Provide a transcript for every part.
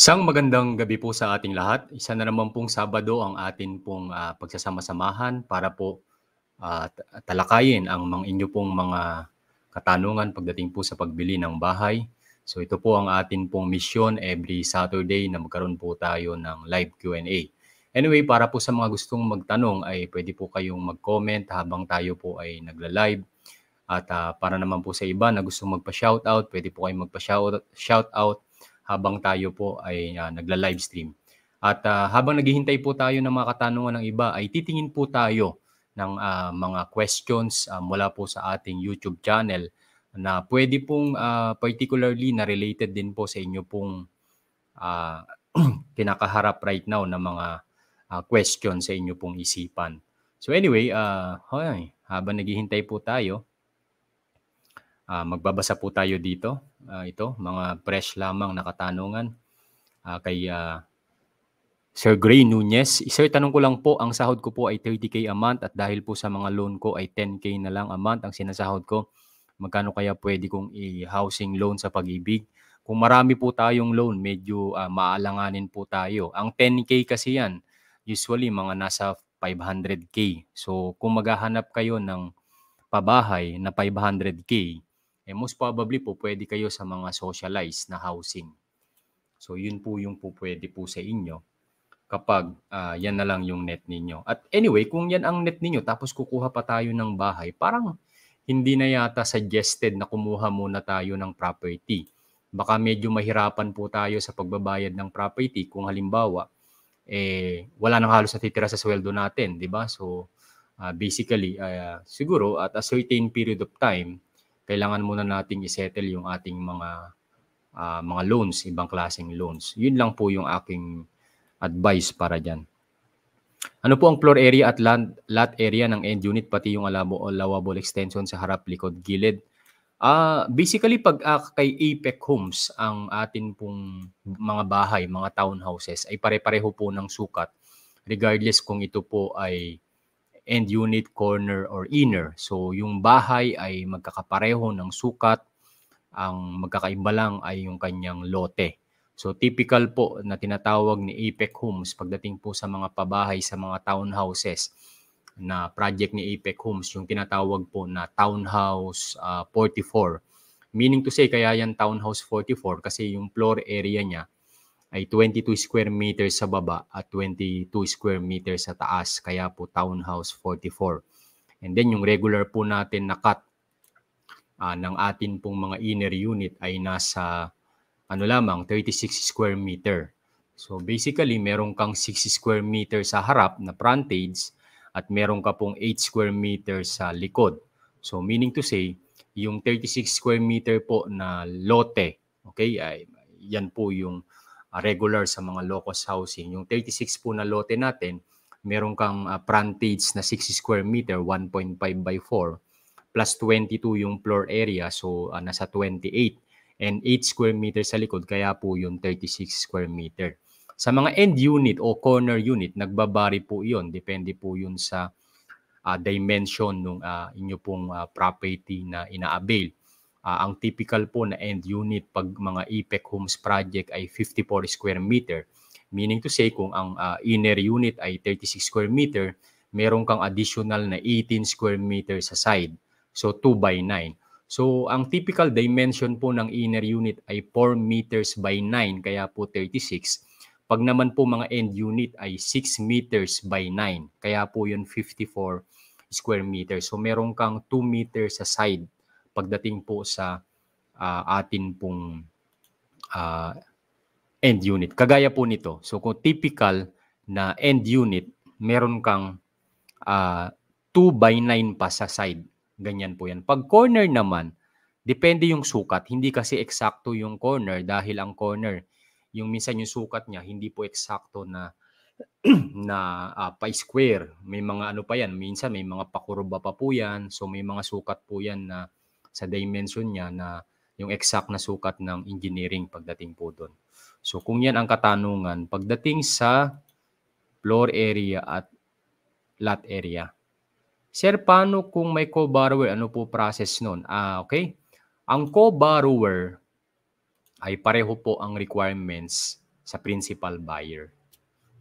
Isang magandang gabi po sa ating lahat. Isa na naman pong Sabado ang atin pong uh, pagsasama-samahan para po uh, talakayin ang mga inyo pong mga katanungan pagdating po sa pagbili ng bahay. So ito po ang atin pong misyon every Saturday na magkaroon po tayo ng live Q&A. Anyway, para po sa mga gustong magtanong ay pwede po kayong mag-comment habang tayo po ay nagla-live. At uh, para naman po sa iba na gustong magpa-shoutout, pwede po kayong magpa-shoutout habang tayo po ay uh, ah, nagla-live stream. At uh, habang naghihintay po tayo ng mga katanungan ng iba, ay titingin po tayo ng uh, mga questions uh, mula po sa ating YouTube channel na pwede pong uh, particularly na related din po sa inyo pong uh, kinakaharap right now na mga uh, question sa inyo pong isipan. So anyway, uh, hoy, habang naghihintay po tayo, uh, magbabasa po tayo dito uh, ito, mga fresh lamang na katanungan uh, kay uh, Sir Gray Nunez. Sir, tanong ko lang po, ang sahod ko po ay 30K a month at dahil po sa mga loan ko ay 10K na lang a month ang sinasahod ko. Magkano kaya pwede kong i-housing loan sa pag-ibig? Kung marami po tayong loan, medyo uh, maalanganin po tayo. Ang 10K kasi yan, usually mga nasa 500K. So kung maghahanap kayo ng pabahay na 500K, eh most probably po pwede kayo sa mga socialized na housing. So yun po yung po pwede po sa inyo kapag uh, yan na lang yung net ninyo. At anyway, kung yan ang net ninyo tapos kukuha pa tayo ng bahay, parang hindi na yata suggested na kumuha muna tayo ng property. Baka medyo mahirapan po tayo sa pagbabayad ng property kung halimbawa eh wala nang halos natitira sa sweldo natin, 'di ba? So uh, basically uh, siguro at a certain period of time kailangan muna nating isettle yung ating mga uh, mga loans, ibang klaseng loans. Yun lang po yung aking advice para diyan. Ano po ang floor area at land, lot area ng end unit pati yung alabo, allowable extension sa harap, likod, gilid? Uh, basically, pag uh, kay Apex Homes, ang atin pong mga bahay, mga townhouses, ay pare-pareho po ng sukat regardless kung ito po ay and unit corner or inner. So yung bahay ay magkakapareho ng sukat, ang magkakaiba lang ay yung kanyang lote. So typical po na tinatawag ni Apex Homes pagdating po sa mga pabahay sa mga townhouses na project ni Apex Homes, yung tinatawag po na Townhouse uh, ah, 44. Meaning to say, kaya yan Townhouse 44 kasi yung floor area niya ay 22 square meters sa baba at 22 square meters sa taas kaya po townhouse 44. And then yung regular po natin na cut uh, ng atin pong mga inner unit ay nasa ano lamang 36 square meter. So basically meron kang 6 square meter sa harap na frontage at meron ka pong 8 square meter sa likod. So meaning to say yung 36 square meter po na lote, okay? Ay, yan po yung uh, regular sa mga locust housing. Yung 36 po na lote natin, meron kang uh, frontage na 6 square meter, 1.5 by 4, plus 22 yung floor area, so uh, nasa 28, and 8 square meter sa likod, kaya po yung 36 square meter. Sa mga end unit o corner unit, nagbabari po yon Depende po yun sa uh, dimension ng uh, inyo pong uh, property na ina-avail. Uh, ang typical po na end unit pag mga EPEC homes project ay 54 square meter. Meaning to say kung ang uh, inner unit ay 36 square meter, meron kang additional na 18 square meter sa side. So 2 by 9. So ang typical dimension po ng inner unit ay 4 meters by 9 kaya po 36. Pag naman po mga end unit ay 6 meters by 9 kaya po yun 54 square meter. So meron kang 2 meters sa side pagdating po sa uh, atin pong uh, end unit. Kagaya po nito. So kung typical na end unit, meron kang uh, ah, 2 by 9 pa sa side. Ganyan po yan. Pag corner naman, depende yung sukat. Hindi kasi eksakto yung corner dahil ang corner, yung minsan yung sukat niya, hindi po eksakto na na uh, pa-square. May mga ano pa yan. Minsan may mga pakurba pa po yan. So may mga sukat po yan na sa dimension niya na yung exact na sukat ng engineering pagdating po doon. So kung yan ang katanungan, pagdating sa floor area at lot area. Sir, paano kung may co-borrower? Ano po process nun? Ah, okay. Ang co-borrower ay pareho po ang requirements sa principal buyer.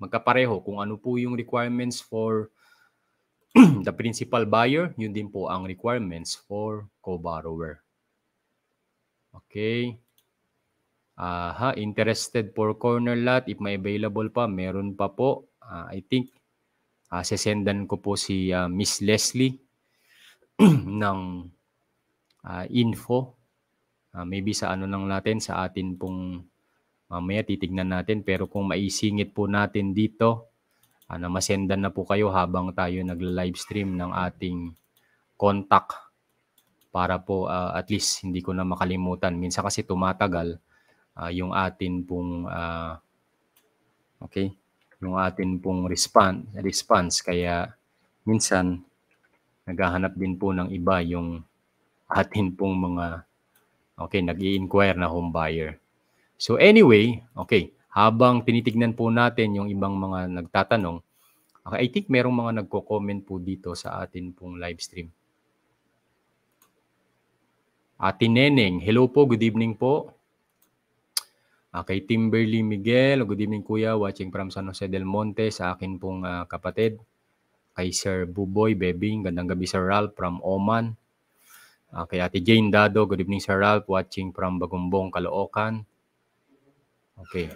Magkapareho kung ano po yung requirements for the principal buyer, yun din po ang requirements for co-borrower. Okay. Aha, interested for corner lot. If may available pa, meron pa po. Uh, I think uh, sesendan ko po si uh, Miss Leslie ng uh, info. Uh, maybe sa ano lang natin, sa atin pong mamaya titignan natin. Pero kung maisingit po natin dito, ano, masendan na po kayo habang tayo nagla livestream ng ating contact para po uh, at least hindi ko na makalimutan. Minsan kasi tumatagal uh, yung atin pong uh, okay, yung atin pong response, response kaya minsan naghahanap din po ng iba yung atin pong mga okay, nag-i-inquire na home buyer. So anyway, okay, habang tinitignan po natin yung ibang mga nagtatanong, okay, I think merong mga nagko-comment po dito sa atin pong live stream. Ate Neneng, hello po, good evening po. Okay, ah, Timberly Miguel, good evening kuya, watching from San Jose del Monte sa akin pong uh, kapatid. Kay Sir Buboy Bebing, gandang gabi Sir Ralph from Oman. Okay, ah, Ate Jane Dado, good evening Sir Ralph, watching from Bagumbong, Caloocan. Okay.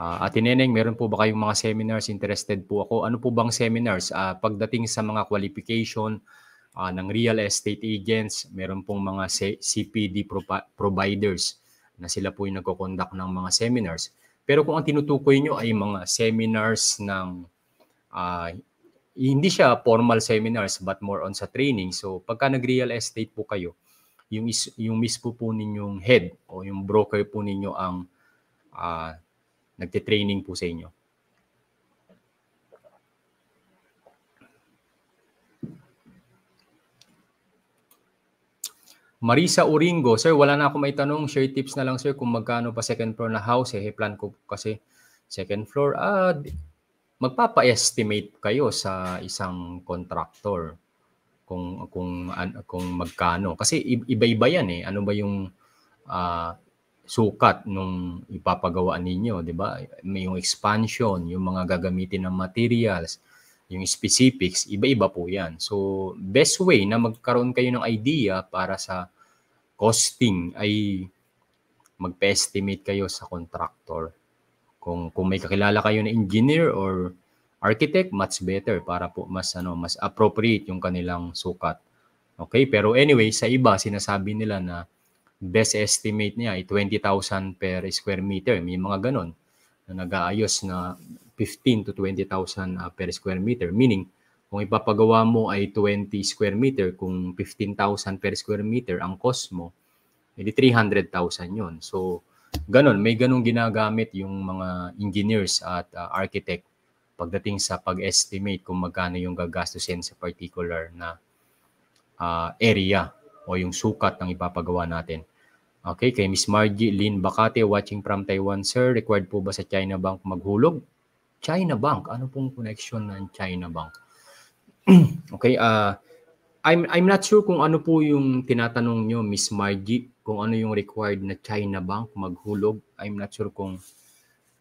Uh, ah, at Ineneng, meron po ba kayong mga seminars? Interested po ako. Ano po bang seminars? Uh, pagdating sa mga qualification uh, ng real estate agents, meron pong mga C- CPD pro- providers na sila po yung nagkoconduct ng mga seminars. Pero kung ang tinutukoy nyo ay mga seminars ng, uh, hindi siya formal seminars but more on sa training. So pagka nag-real estate po kayo, yung, is, yung mismo po ninyong head o yung broker po ninyo ang uh, nagte-training po sa inyo? Marisa Uringo, sir, wala na akong maitanong. Share tips na lang, sir, kung magkano pa second floor na house. Eh, plan ko kasi second floor. Ah, magpapa-estimate kayo sa isang contractor kung kung kung magkano kasi iba-iba yan eh ano ba yung uh, sukat nung ipapagawa ninyo, di ba? May yung expansion, yung mga gagamitin ng materials, yung specifics, iba-iba po yan. So, best way na magkaroon kayo ng idea para sa costing ay mag estimate kayo sa contractor. Kung, kung may kakilala kayo na engineer or architect, much better para po mas, ano, mas appropriate yung kanilang sukat. Okay, pero anyway, sa iba, sinasabi nila na best estimate niya ay 20,000 per square meter. May mga ganon na nag-aayos na 15 to 20,000 uh, ah, per square meter. Meaning, kung ipapagawa mo ay 20 square meter, kung 15,000 per square meter ang cost mo, edi 300,000 yon So, ganun. May ganun ginagamit yung mga engineers at uh, architect pagdating sa pag-estimate kung magkano yung gagastusin sa particular na uh, area o yung sukat ng ipapagawa natin. Okay, kay Miss Margie Lin Bakate watching from Taiwan, sir, required po ba sa China Bank maghulog? China Bank, ano pong connection ng China Bank? okay, uh, I'm I'm not sure kung ano po yung tinatanong nyo, Miss Margie, kung ano yung required na China Bank maghulog. I'm not sure kung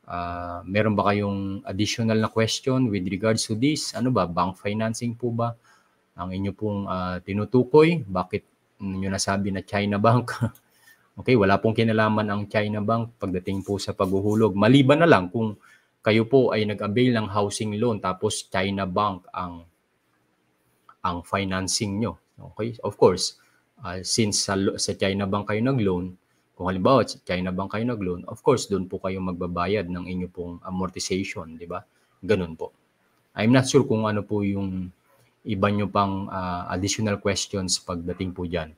uh, meron ba kayong additional na question with regards to this. Ano ba, bank financing po ba ang inyo pong uh, tinutukoy? Bakit nyo nasabi na China Bank? Okay, wala pong kinalaman ang China Bank pagdating po sa paghuhulog. Maliban na lang kung kayo po ay nag-avail ng housing loan tapos China Bank ang ang financing nyo. Okay? Of course, uh, since sa, sa China Bank kayo nag-loan, kung halimbawa sa China Bank kayo nag-loan, of course, doon po kayo magbabayad ng inyo pong amortization, di ba? Ganun po. I'm not sure kung ano po yung iba nyo pang uh, additional questions pagdating po dyan.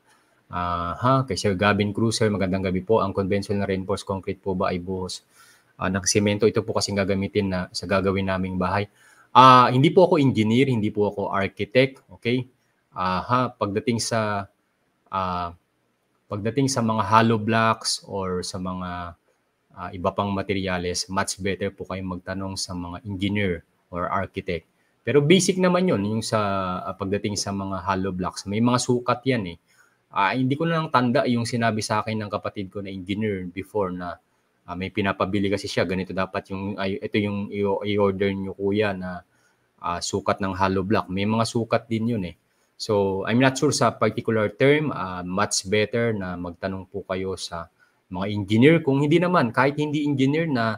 Uh, ha, kay Sir Gavin Cruiser, magandang gabi po. Ang conventional na reinforced concrete po ba ay buhos uh, ah, ng semento? Ito po kasing gagamitin na sa gagawin naming bahay. Uh, hindi po ako engineer, hindi po ako architect, okay? Uh, ha, pagdating sa uh, pagdating sa mga hollow blocks or sa mga uh, iba pang materyales, much better po kayong magtanong sa mga engineer or architect. Pero basic naman 'yon yung sa uh, pagdating sa mga hollow blocks, may mga sukat 'yan eh uh, hindi ko na lang tanda yung sinabi sa akin ng kapatid ko na engineer before na uh, may pinapabili kasi siya ganito dapat yung uh, ito yung i-order niyo kuya na uh, sukat ng hollow block may mga sukat din yun eh so i'm not sure sa particular term uh, much better na magtanong po kayo sa mga engineer kung hindi naman kahit hindi engineer na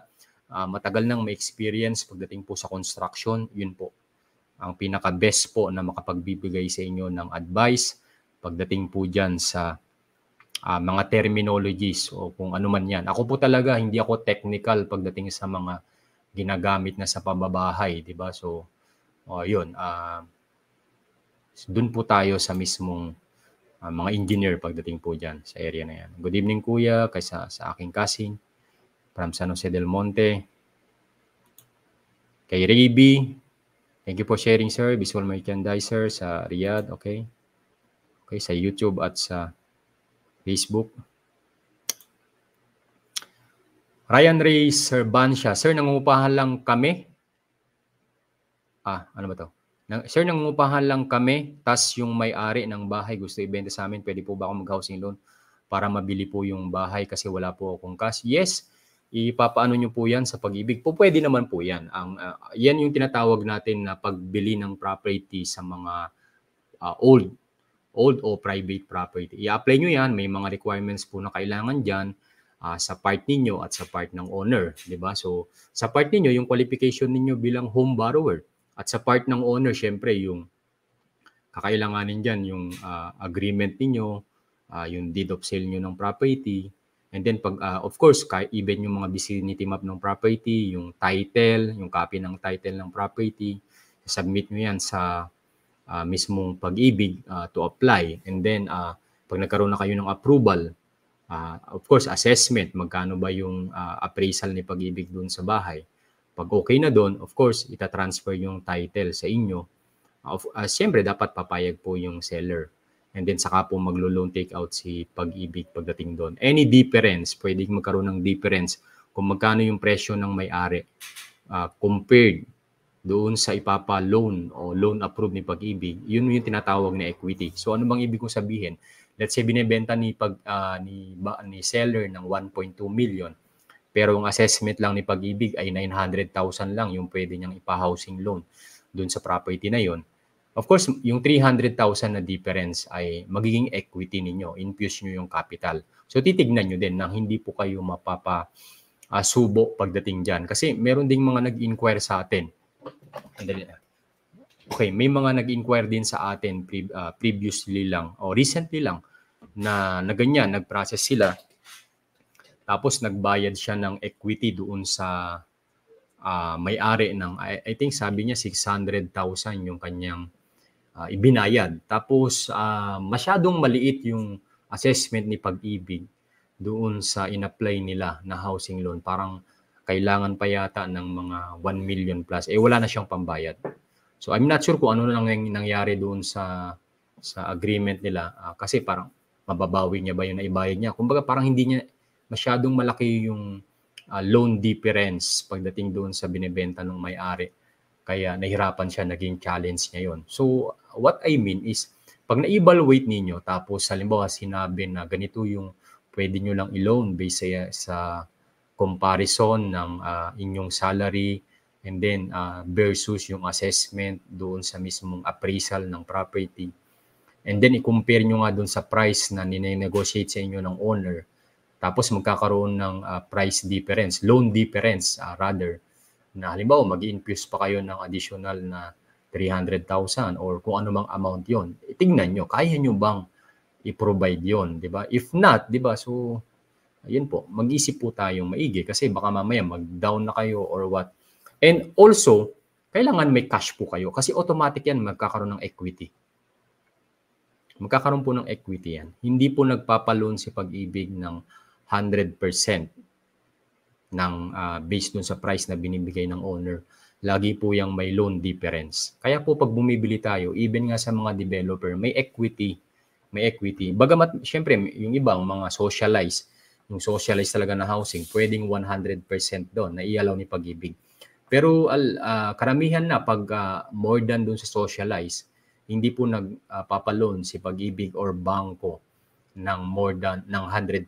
uh, matagal nang may experience pagdating po sa construction yun po ang pinaka best po na makapagbibigay sa inyo ng advice pagdating po dyan sa uh, mga terminologies o kung ano man yan. Ako po talaga hindi ako technical pagdating sa mga ginagamit na sa pababahay, 'di ba? So oh, 'yun, uh, ah, doon po tayo sa mismong uh, mga engineer pagdating po diyan sa area na 'yan. Good evening kuya, kaysa sa aking kasing from San Jose del Monte. Kay Raby, thank you for sharing sir, visual merchandiser sa Riyadh, okay? okay, sa YouTube at sa Facebook. Ryan Ray Serbancia, Sir, nangungupahan lang kami. Ah, ano ba to? Sir, nangungupahan lang kami, tas yung may-ari ng bahay gusto ibenta sa amin, pwede po ba ako mag-housing loan para mabili po yung bahay kasi wala po akong cash? Yes, ipapaano nyo po yan sa pag-ibig po? Pwede naman po yan. Ang, uh, yan yung tinatawag natin na pagbili ng property sa mga uh, old old o private property. I-apply nyo yan, may mga requirements po na kailangan dyan uh, sa part ninyo at sa part ng owner, di ba? So, sa part ninyo, yung qualification ninyo bilang home borrower at sa part ng owner, syempre, yung kakailanganin dyan, yung uh, agreement ninyo, uh, yung deed of sale nyo ng property, and then pag, uh, of course, kahit even yung mga vicinity map ng property, yung title, yung copy ng title ng property, submit nyo yan sa uh, mismong pag-ibig uh, to apply. And then, uh, pag nagkaroon na kayo ng approval, uh, of course, assessment, magkano ba yung uh, appraisal ni pag-ibig doon sa bahay. Pag okay na doon, of course, itatransfer yung title sa inyo. Uh, of, uh, Siyempre, dapat papayag po yung seller. And then saka po maglo-loan take out si pag-ibig pagdating doon. Any difference, pwedeng magkaroon ng difference kung magkano yung presyo ng may-ari uh, compared doon sa ipapa-loan o loan approved ni Pag-ibig, yun yung tinatawag na equity. So ano bang ibig kong sabihin? Let's say binebenta ni pag uh, ni ba, ni seller ng 1.2 million. Pero ang assessment lang ni Pag-ibig ay 900,000 lang yung pwede niyang ipa-housing loan doon sa property na yun. Of course, yung 300,000 na difference ay magiging equity ninyo, infuse nyo yung capital. So titignan nyo din na hindi po kayo mapapa uh, subo pagdating dyan. Kasi meron ding mga nag-inquire sa atin Andali na. Ah. Okay, may mga nag-inquire din sa atin pre- uh, previously lang o recently lang na, na ganyan, nag-process sila. Tapos nagbayad siya ng equity doon sa uh, may-ari ng, I, I think sabi niya 600,000 yung kanyang uh, ibinayad. Tapos uh, masyadong maliit yung assessment ni pag-ibig doon sa in-apply nila na housing loan. Parang kailangan pa yata ng mga 1 million plus. Eh wala na siyang pambayad. So I'm not sure kung ano nang nangyari doon sa sa agreement nila uh, kasi parang mababawi niya ba yun na ibayad niya. Kumbaga parang hindi niya masyadong malaki yung uh, loan difference pagdating doon sa binebenta ng may-ari. Kaya nahirapan siya naging challenge niya yon. So what I mean is pag na-evaluate ninyo tapos halimbawa sinabi na ganito yung pwede niyo lang i-loan based sa, sa comparison ng uh, inyong salary and then uh, versus yung assessment doon sa mismong appraisal ng property. And then i-compare nyo nga doon sa price na nine-negotiate sa inyo ng owner. Tapos magkakaroon ng uh, price difference, loan difference uh, rather, na halimbawa mag infuse pa kayo ng additional na 300,000 or kung ano mang amount yon. Itignan eh, nyo, kaya nyo bang i-provide yon, di ba? If not, di ba, so Ayun po, mag-isip po tayong maigi kasi baka mamaya mag-down na kayo or what. And also, kailangan may cash po kayo kasi automatic yan magkakaroon ng equity. Magkakaroon po ng equity yan. Hindi po nagpapaloon si pag-ibig ng 100% ng uh, based dun sa price na binibigay ng owner. Lagi po yung may loan difference. Kaya po pag bumibili tayo, even nga sa mga developer, may equity. May equity. Bagamat, syempre, yung ibang mga socialize, yung socialized talaga na housing, pwedeng 100% doon na i ni pag-ibig. Pero uh, karamihan na pag uh, more than doon sa socialized, hindi po nagpapalon ah, uh, si pag-ibig or bangko ng more than ng 100%.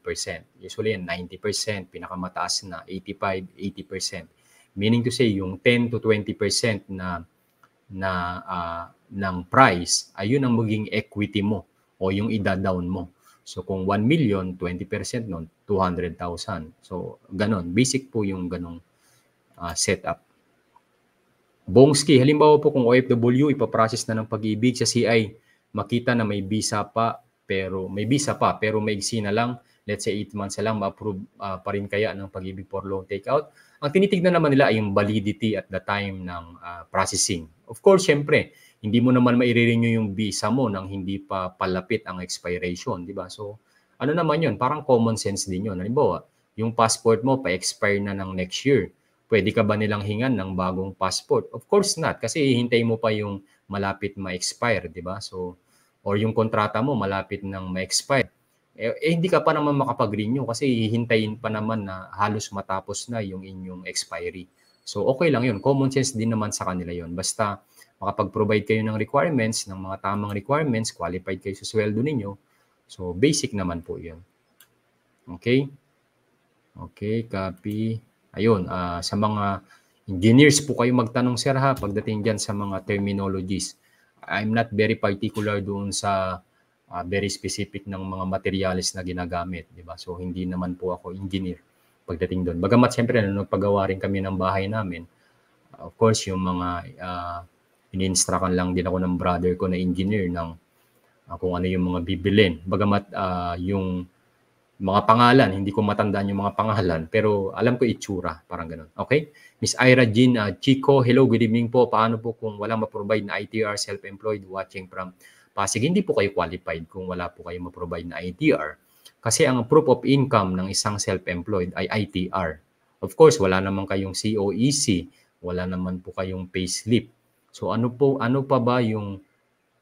Usually yan 90%, pinakamataas na 85, 80%. Meaning to say yung 10 to 20% na na uh, ng price ayun ang maging equity mo o yung ida-down mo. So kung 1 million, 20% nun, 200,000. So ganon, basic po yung ganung uh, setup. Bongski, halimbawa po kung OFW, ipaprocess na ng pag-ibig sa CI, makita na may visa pa, pero may visa pa, pero may na lang, let's say 8 months na lang, ma-approve uh, pa rin kaya ng pag-ibig for loan takeout. Ang tinitignan naman nila ay yung validity at the time ng uh, processing. Of course, syempre, hindi mo naman maire-renew yung visa mo nang hindi pa palapit ang expiration, di ba? So, ano naman yun? Parang common sense din yun. Halimbawa, yung passport mo pa-expire na ng next year. Pwede ka ba nilang hingan ng bagong passport? Of course not, kasi hihintay mo pa yung malapit ma-expire, di ba? So, or yung kontrata mo malapit nang ma-expire. Eh, eh, hindi ka pa naman makapag-renew kasi hihintayin pa naman na halos matapos na yung inyong expiry. So, okay lang yun. Common sense din naman sa kanila yun. Basta, makapag-provide kayo ng requirements, ng mga tamang requirements, qualified kayo sa sweldo ninyo. So, basic naman po yun. Okay? Okay, copy. Ayun, uh, sa mga engineers po kayo magtanong, sir, ha, pagdating dyan sa mga terminologies. I'm not very particular doon sa uh, very specific ng mga materials na ginagamit, di ba? So hindi naman po ako engineer pagdating doon. Bagamat siyempre nung nagpagawa rin kami ng bahay namin, uh, of course yung mga uh, in-instructan lang din ako ng brother ko na engineer ng uh, kung ano yung mga bibilin. Bagamat uh, yung mga pangalan, hindi ko matandaan yung mga pangalan, pero alam ko itsura, parang ganun. Okay? Miss Ira Jean uh, Chico, hello, good evening po. Paano po kung wala ma-provide na ITR self-employed watching from Pasig? Hindi po kayo qualified kung wala po kayo ma-provide na ITR. Kasi ang proof of income ng isang self-employed ay ITR. Of course, wala naman kayong COEC, e wala naman po kayong payslip. So ano po ano pa ba yung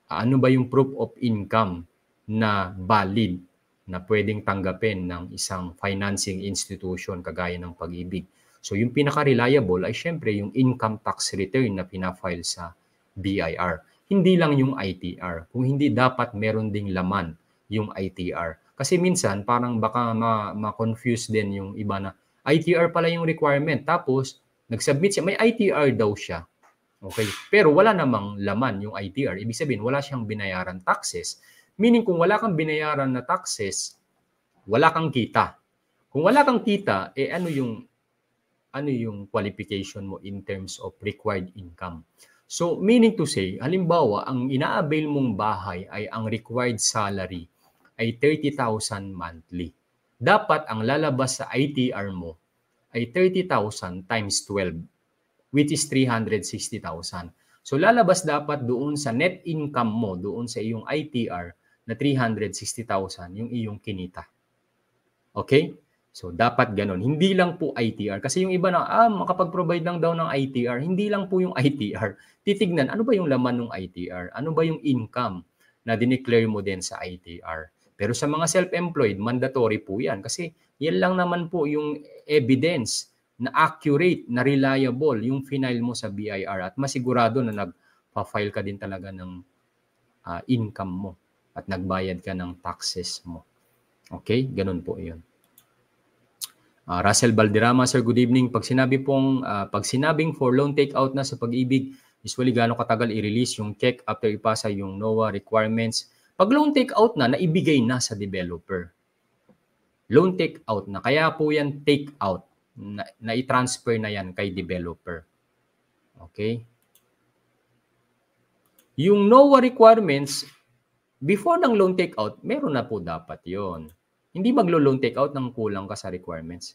ano ba yung proof of income na valid na pwedeng tanggapin ng isang financing institution kagaya ng pag-ibig. So yung pinaka-reliable ay syempre yung income tax return na pinafile sa BIR. Hindi lang yung ITR. Kung hindi dapat meron ding laman yung ITR. Kasi minsan parang baka ma-confuse din yung iba na ITR pala yung requirement. Tapos nag-submit siya, may ITR daw siya. Okay? Pero wala namang laman yung ITR. Ibig sabihin, wala siyang binayaran taxes. Meaning, kung wala kang binayaran na taxes, wala kang kita. Kung wala kang kita, eh ano yung ano yung qualification mo in terms of required income? So, meaning to say, halimbawa, ang ina-avail mong bahay ay ang required salary ay 30,000 monthly. Dapat ang lalabas sa ITR mo ay 30,000 times 12 which is 360,000. So lalabas dapat doon sa net income mo, doon sa iyong ITR na 360,000 yung iyong kinita. Okay? So, dapat ganun. Hindi lang po ITR. Kasi yung iba na, ah, makapag-provide lang daw ng ITR. Hindi lang po yung ITR. Titignan, ano ba yung laman ng ITR? Ano ba yung income na dineclare mo din sa ITR? Pero sa mga self-employed, mandatory po yan. Kasi yan lang naman po yung evidence na accurate, na reliable yung file mo sa BIR at masigurado na nagpa-file ka din talaga ng uh, income mo at nagbayad ka ng taxes mo. Okay? Ganun po yun. Uh, Russell Valderrama, sir, good evening. Pag sinabi pong, uh, pag sinabing for loan takeout na sa pag-ibig, usually gaano katagal i-release yung check after ipasa yung NOAA requirements. Pag loan takeout na, naibigay na sa developer. Loan takeout na. Kaya po yan takeout na, na i-transfer na yan kay developer. Okay? Yung NOAA requirements, before ng loan takeout, meron na po dapat yon. Hindi maglo-loan takeout ng kulang ka sa requirements.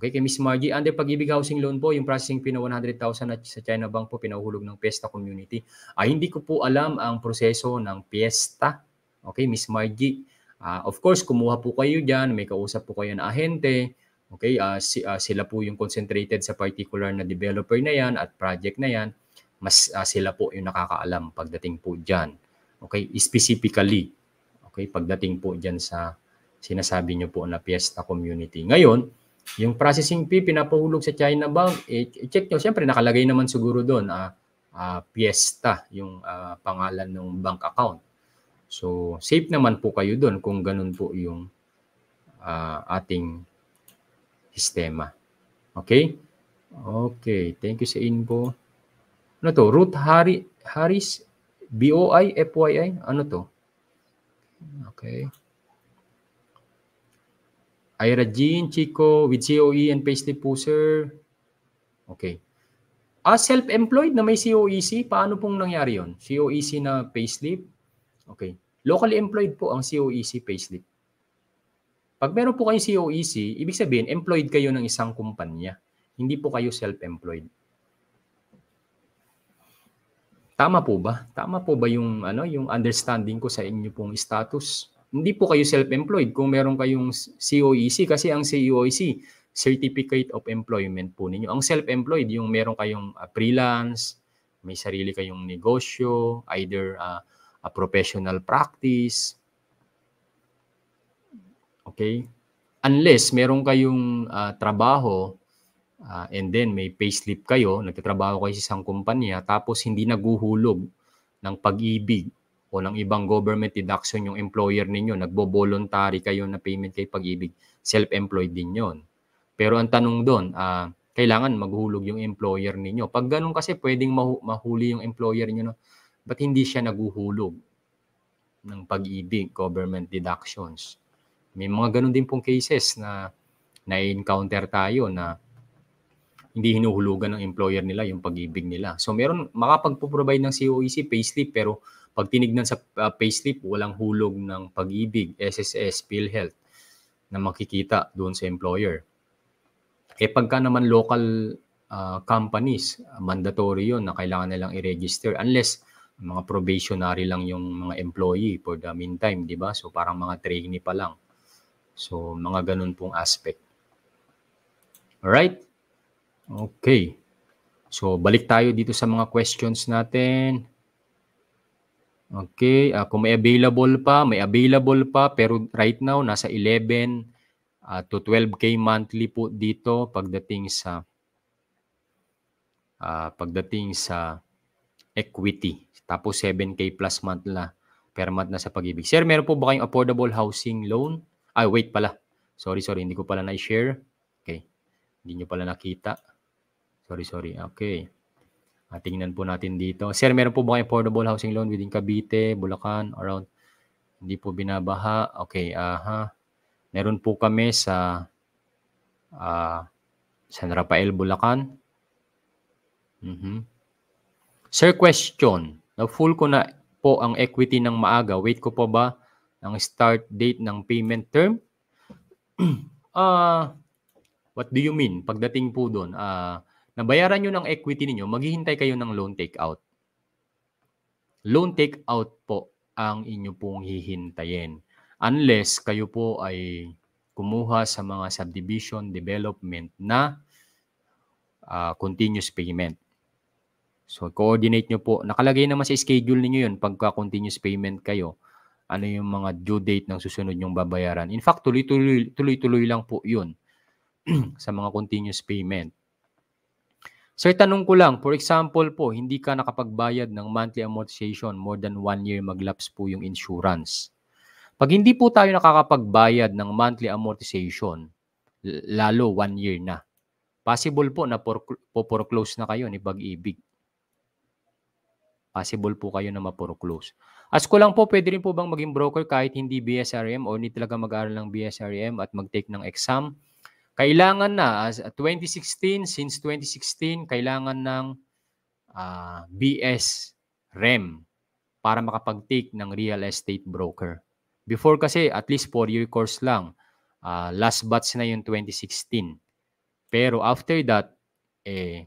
Okay, kay Miss Margie, under pag-ibig housing loan po, yung processing pina 100,000 at sa China Bank po pinauhulog ng Piesta Community. Ah, hindi ko po alam ang proseso ng Piesta. Okay, Miss Margie, ah, of course, kumuha po kayo dyan, may kausap po kayo na ahente, Okay, uh, si, uh, sila po yung concentrated sa particular na developer na yan at project na yan. Mas uh, sila po yung nakakaalam pagdating po dyan. Okay, specifically, okay, pagdating po dyan sa sinasabi nyo po na Fiesta Community. Ngayon, yung processing fee pinapahulog sa China Bank, eh, check nyo, siyempre nakalagay naman siguro doon, ah, uh, Fiesta, yung uh, pangalan ng bank account. So, safe naman po kayo doon kung ganun po yung uh, ating sistema. Okay? Okay. Thank you sa info. Ano to? Ruth Hari Harris? BOI? FYI? Ano to? Okay. Ira Jean, Chico, with COE and payslip po, sir. Okay. As ah, self-employed na may COEC, e paano pong nangyari yon? COEC na payslip? Okay. Locally employed po ang COEC e payslip. Pag meron po kayong COEC, e ibig sabihin, employed kayo ng isang kumpanya. Hindi po kayo self-employed. Tama po ba? Tama po ba yung ano, yung understanding ko sa inyo pong status? Hindi po kayo self-employed kung meron kayong COEC e kasi ang COEC e certificate of employment po ninyo. Ang self-employed yung meron kayong uh, freelance, may sarili kayong negosyo, either uh, a professional practice, Okay? Unless meron kayong uh, trabaho uh, and then may payslip kayo, nagtatrabaho kayo sa isang kumpanya tapos hindi naguhulog ng pag-ibig o ng ibang government deduction yung employer ninyo, nagbo-voluntary kayo na payment kay pag-ibig, self-employed din yon. Pero ang tanong doon, uh, ah, kailangan maghulog yung employer ninyo. Pag ganun kasi pwedeng mahuli yung employer niyo no, ba't hindi siya naguhulog ng pag-ibig, government deductions? May mga ganun din pong cases na na-encounter tayo na hindi hinuhulugan ng employer nila yung pag-ibig nila. So meron makapagpo-provide ng COEC e payslip pero pag tinignan sa uh, payslip walang hulog ng pag-ibig, SSS, PhilHealth na makikita doon sa employer. E pagka naman local uh, companies, mandatory yun na kailangan nilang i-register unless mga probationary lang yung mga employee for the meantime, di ba? So parang mga trainee pa lang. So, mga ganun pong aspect. Alright? Okay. So, balik tayo dito sa mga questions natin. Okay, uh, kung may available pa, may available pa, pero right now, nasa 11 uh, ah, to 12K monthly po dito pagdating sa uh, pagdating sa equity. Tapos 7K plus month na per month na sa pag-ibig. Sir, meron po ba kayong affordable housing loan? Ah, wait pala. Sorry, sorry. Hindi ko pala na-share. Okay. Hindi nyo pala nakita. Sorry, sorry. Okay. At ah, tingnan po natin dito. Sir, meron po ba kayong affordable housing loan within Cavite, Bulacan, around? Hindi po binabaha. Okay, aha. Meron po kami sa uh, San Rafael, Bulacan. Mm-hmm. Sir, question. Na-full ko na po ang equity ng maaga. Wait ko po ba ng start date ng payment term. uh, what do you mean? Pagdating po doon, uh, ah, nabayaran nyo ng equity niyo maghihintay kayo ng loan takeout. Loan takeout po ang inyo pong hihintayin. Unless kayo po ay kumuha sa mga subdivision development na uh, continuous payment. So, coordinate nyo po. Nakalagay naman sa schedule niyo yun pagka continuous payment kayo ano yung mga due date ng susunod yung babayaran. In fact, tuloy-tuloy, tuloy-tuloy lang po yun sa mga continuous payment. Sir, tanong ko lang, for example po, hindi ka nakapagbayad ng monthly amortization, more than one year maglaps po yung insurance. Pag hindi po tayo nakakapagbayad ng monthly amortization, lalo one year na, possible po na po foreclose na kayo ni Pag-ibig possible po kayo na mapuro-close. As ko lang po, pwede rin po bang maging broker kahit hindi BSRM o hindi talaga mag-aaral ng BSRM at mag-take ng exam? Kailangan na, as 2016, ah, since 2016, kailangan ng uh, ah, BS para makapag-take ng real estate broker. Before kasi, at least 4-year course lang. Uh, last batch na yung 2016. Pero after that, eh,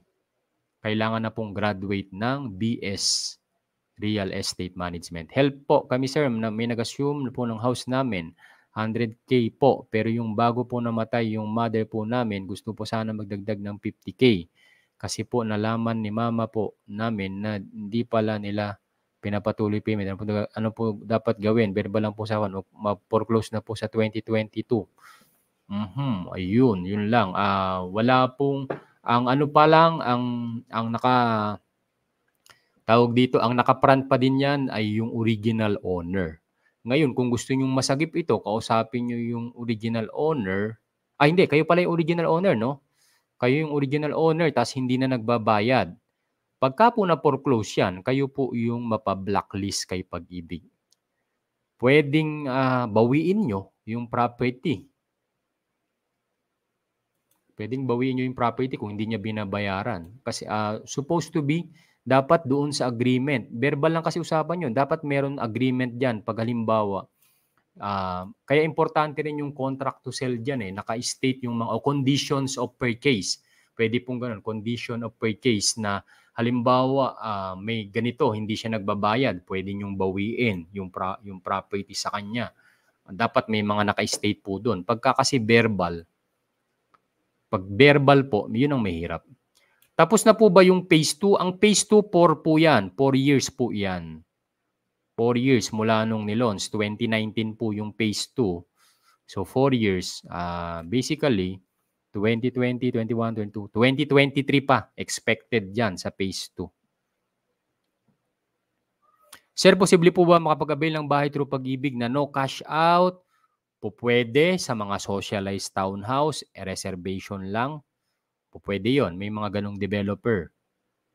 kailangan na pong graduate ng BS Real Estate Management. Help po kami sir, may nag-assume po ng house namin, 100k po, pero yung bago po namatay yung mother po namin, gusto po sana magdagdag ng 50k. Kasi po nalaman ni mama po namin na hindi pala nila pinapatuloy payment. Ano po, ano po dapat gawin? Verbal lang po sa akin. Ma-foreclose na po sa 2022. Mm-hmm. Ayun, yun lang. Uh, wala pong ang ano pa lang, ang, ang naka, tawag dito, ang nakaprant pa din yan ay yung original owner. Ngayon, kung gusto nyong masagip ito, kausapin niyo yung original owner. Ay ah, hindi. Kayo pala yung original owner, no? Kayo yung original owner, tapos hindi na nagbabayad. Pagka po na foreclose yan, kayo po yung mapa-blacklist kay pag-ibig. Pwedeng uh, bawiin nyo yung property pwedeng bawiin nyo yung property kung hindi niya binabayaran. Kasi uh, supposed to be, dapat doon sa agreement. Verbal lang kasi usapan yun. Dapat meron agreement dyan. Pag halimbawa, uh, kaya importante rin yung contract to sell dyan. Eh. Naka-state yung mga oh, conditions of purchase. Pwede pong ganun, condition of purchase na halimbawa uh, may ganito, hindi siya nagbabayad, pwede niyong bawiin yung, pro- yung property sa kanya dapat may mga naka-state po doon. Pagka kasi verbal, pag verbal po, yun ang mahirap. Tapos na po ba yung phase 2? Ang phase 2, 4 po yan. 4 years po yan. 4 years mula nung nilons. 2019 po yung phase 2. So 4 years. Uh, basically, 2020, 21, 22. 2023 pa. Expected yan sa phase 2. Sir, posible po ba makapag-avail ng bahay through pag-ibig na no cash out, Pupwede sa mga socialized townhouse, e reservation lang. Pupwede yon May mga ganong developer.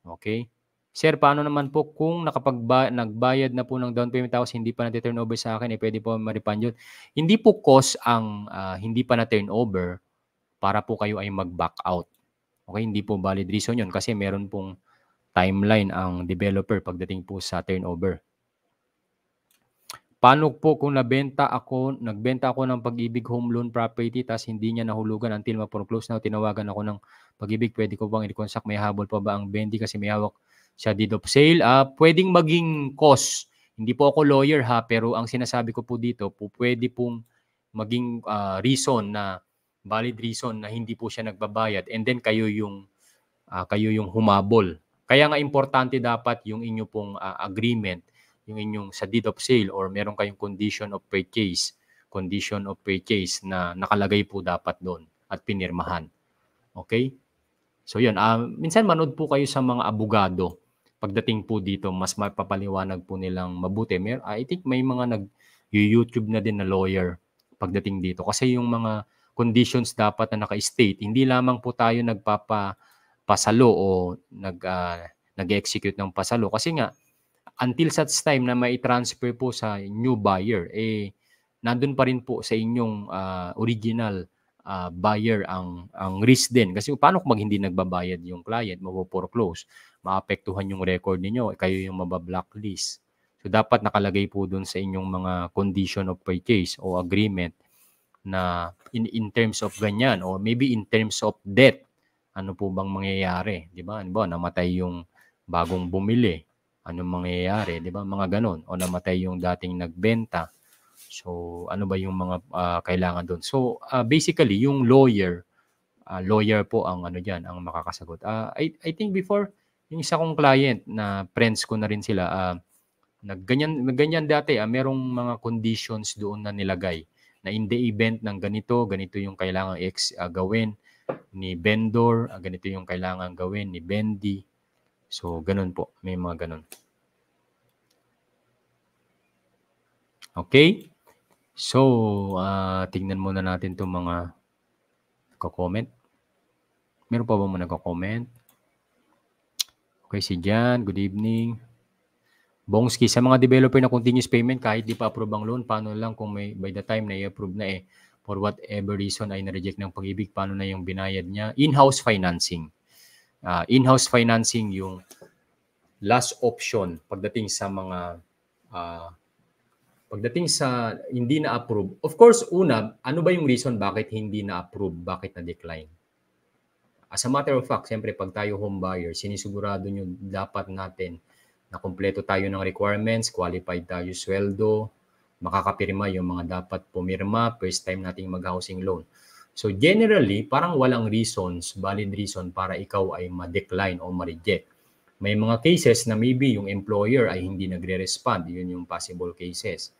Okay? Sir, paano naman po kung nakapagba nagbayad na po ng down payment tapos hindi pa na-turn over sa akin, eh pwede po ma-refund yun? Hindi po cause ang uh, hindi pa na-turn over para po kayo ay mag-back out. Okay, hindi po valid reason yun kasi meron pong timeline ang developer pagdating po sa turnover. Paano po kung nabenta ako, nagbenta ako ng pag-ibig home loan property tapos hindi niya nahulugan until ma-foreclose na tinawagan ako ng pag-ibig, pwede ko bang i consack May habol pa ba ang bendy kasi may hawak sa deed of sale? Uh, pwedeng maging cause. Hindi po ako lawyer ha, pero ang sinasabi ko po dito, po, pwede pong maging uh, reason na valid reason na hindi po siya nagbabayad and then kayo yung uh, kayo yung humabol. Kaya nga importante dapat yung inyo pong uh, agreement yung inyong sa deed of sale or meron kayong condition of purchase, condition of purchase na nakalagay po dapat doon at pinirmahan. Okay? So yun, uh, minsan manood po kayo sa mga abogado. Pagdating po dito, mas mapapaliwanag po nilang mabuti. Mer I think may mga nag-YouTube na din na lawyer pagdating dito. Kasi yung mga conditions dapat na naka-state, hindi lamang po tayo nagpapa pasalo o nag, uh, nag-execute ng pasalo. Kasi nga, until such time na may transfer po sa new buyer, eh, nandun pa rin po sa inyong uh, original uh, buyer ang ang risk din kasi paano kung mag hindi nagbabayad yung client mapo-foreclose maapektuhan yung record niyo eh, kayo yung mabablocklist so dapat nakalagay po doon sa inyong mga condition of purchase o agreement na in in terms of ganyan or maybe in terms of debt ano po bang mangyayari di ba ano ba namatay yung bagong bumili anong mangyayari, 'di ba? Mga ganun o namatay yung dating nagbenta. So, ano ba yung mga uh, kailangan doon? So, uh, basically yung lawyer uh, lawyer po ang ano diyan ang makakasagot. Uh, I I think before yung isa kong client na friends ko na rin sila uh, ganyan nagganyan dati uh, merong mga conditions doon na nilagay na in the event ng ganito, ganito yung kailangan ex uh, gawin ni vendor, uh, ganito yung kailangan gawin ni bendy So, ganun po. May mga ganun. Okay? So, uh, ah, tingnan muna natin itong mga nagko-comment. Meron pa ba mga nagko-comment? Okay, si Jan, good evening. Bongski, sa mga developer na continuous payment, kahit di pa approve ang loan, paano lang kung may, by the time na i-approve na eh, for whatever reason ay na-reject ng pag-ibig, paano na yung binayad niya? In-house financing uh, in-house financing yung last option pagdating sa mga uh, pagdating sa hindi na approve. Of course, una, ano ba yung reason bakit hindi na approve, bakit na decline? As a matter of fact, siyempre pag tayo home buyer, sinisigurado nyo dapat natin na kumpleto tayo ng requirements, qualified tayo sweldo, makakapirma yung mga dapat pumirma, first time nating mag-housing loan. So generally, parang walang reasons, valid reason para ikaw ay ma-decline o ma-reject. May mga cases na maybe yung employer ay hindi nagre-respond. Yun yung possible cases.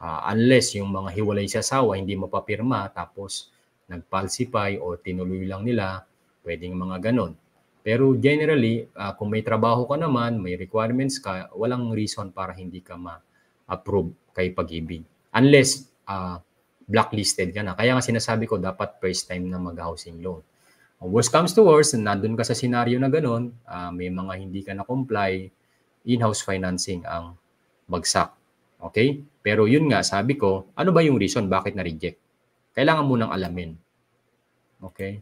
Uh, unless yung mga hiwalay sa asawa hindi mapapirma tapos nagpalsify o tinuloy lang nila, pwedeng mga ganon. Pero generally, uh, kung may trabaho ka naman, may requirements ka, walang reason para hindi ka ma-approve kay pag-ibig. Unless uh, blacklisted ka na. Kaya nga sinasabi ko, dapat first time na mag-housing loan. Worst comes to worst, nandun ka sa senaryo na ganun, uh, may mga hindi ka na-comply, in-house financing ang bagsak. Okay? Pero yun nga, sabi ko, ano ba yung reason bakit na-reject? Kailangan mo nang alamin. Okay?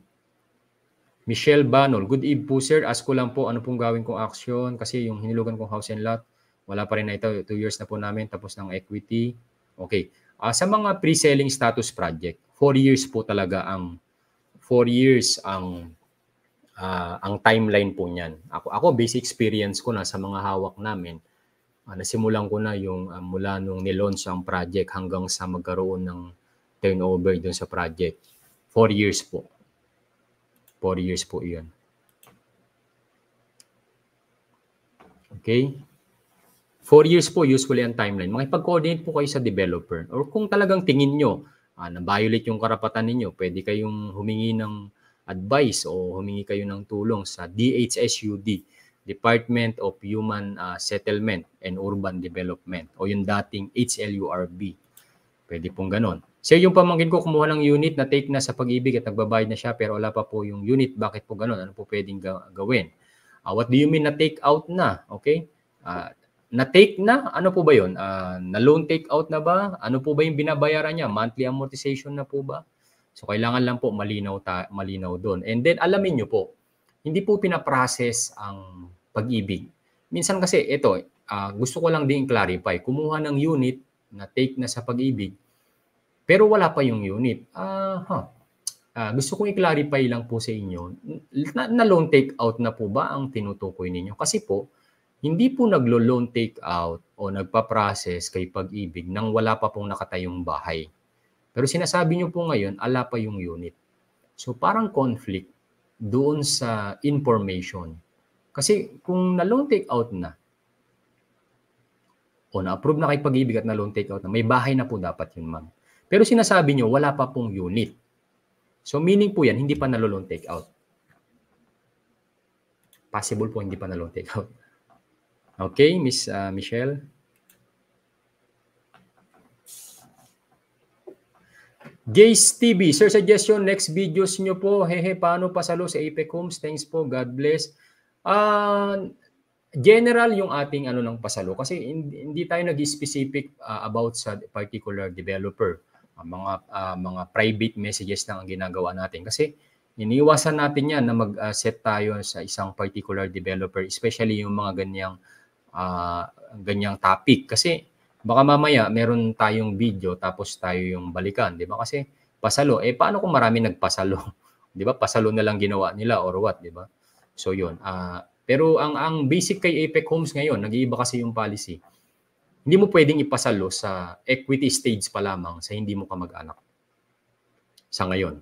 Michelle Banol, good eve po sir. Ask ko lang po ano pong gawin kong action kasi yung hinilugan kong house and lot, wala pa rin na ito. Two years na po namin tapos ng equity. Okay. Uh, sa mga pre-selling status project, 4 years po talaga ang 4 years ang uh, ang timeline po niyan. Ako ako base experience ko na sa mga hawak namin. Uh, nasimulan ko na yung uh, mula nung nilaunch ang project hanggang sa magkaroon ng turnover doon sa project. 4 years po. 4 years po 'yun. Okay? Four years po usually ang timeline. Makipag-coordinate po kayo sa developer. Or kung talagang tingin nyo, uh, na-violate yung karapatan ninyo, pwede kayong humingi ng advice o humingi kayo ng tulong sa DHSUD, Department of Human uh, Settlement and Urban Development o yung dating HLURB. Pwede pong ganon. Sir, yung pamangkin ko kumuha ng unit na take na sa pag-ibig at nagbabayad na siya pero wala pa po yung unit. Bakit po ganon? Ano po pwedeng gawin? Uh, what do you mean na take out na? Okay? Uh, na-take na? Ano po ba yun? Uh, na loan take out na ba? Ano po ba yung binabayaran niya? Monthly amortization na po ba? So kailangan lang po malinaw ta- malinaw doon. And then alamin niyo po, hindi po pinaprocess ang pag-ibig. Minsan kasi ito, uh, ah, gusto ko lang din clarify, kumuha ng unit na take na sa pag-ibig, pero wala pa yung unit. Ah, uh, huh. uh, gusto kong i-clarify lang po sa inyo, na, na loan take out na po ba ang tinutukoy ninyo? Kasi po, hindi po naglo-loan take out o nagpa-process kay pag-ibig nang wala pa pong nakatayong bahay. Pero sinasabi nyo po ngayon, ala pa yung unit. So parang conflict doon sa information. Kasi kung na-loan take out na, o na-approve na kay pag-ibig at na-loan take out na, may bahay na po dapat yun, ma'am. Pero sinasabi nyo, wala pa pong unit. So meaning po yan, hindi pa na-loan take out. Possible po hindi pa na-loan take out. Okay, Miss uh, Michelle. Jace TV, sir suggestion next videos nyo po. Hehe, paano pasalo sa Apex Homes? Thanks po, God bless. Uh, general yung ating ano ng pasalo kasi hindi, tayo nag-specific uh, about sa particular developer. Uh, mga uh, mga private messages lang ang ginagawa natin kasi iniiwasan natin yan na mag-set tayo sa isang particular developer, especially yung mga ganyang uh, ganyang topic kasi baka mamaya meron tayong video tapos tayo yung balikan, 'di ba? Kasi pasalo, eh paano kung marami nagpasalo? 'Di ba? Pasalo na lang ginawa nila or what, 'di ba? So 'yun. Uh, pero ang ang basic kay Apex Homes ngayon, nag-iiba kasi yung policy. Hindi mo pwedeng ipasalo sa equity stage pa lamang sa hindi mo kamag-anak. Sa ngayon.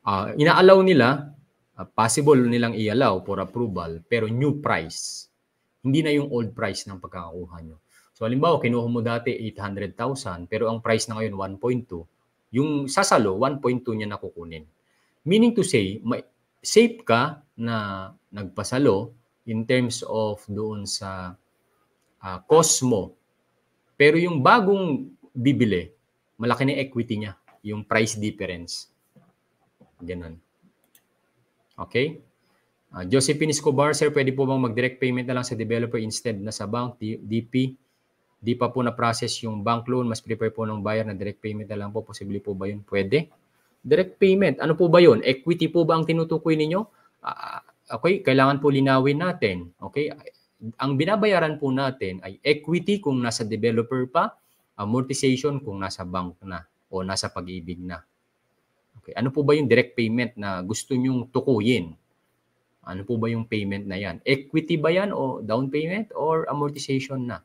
Uh, ah, inaalaw nila, uh, possible nilang i-allow for approval, pero new price hindi na yung old price ng pagkakakuha nyo. So halimbawa, kinuha mo dati 800,000 pero ang price na ngayon 1.2, yung sasalo 1.2 niya nakukunin. Meaning to say, may, safe ka na nagpasalo in terms of doon sa uh, cost mo. Pero yung bagong bibili, malaki na equity niya, yung price difference. Ganun. Okay? Uh, Josephine Escobar, sir, pwede po bang mag-direct payment na lang sa developer instead na sa bank, DP? Di pa po na-process yung bank loan, mas prefer po ng buyer na direct payment na lang po. Posible po ba yun? Pwede. Direct payment, ano po ba yun? Equity po ba ang tinutukoy ninyo? Uh, okay, kailangan po linawin natin. Okay, ang binabayaran po natin ay equity kung nasa developer pa, amortization kung nasa bank na o nasa pag-ibig na. Okay, ano po ba yung direct payment na gusto nyong tukuyin? Ano po ba yung payment na yan? Equity ba yan o down payment or amortization na?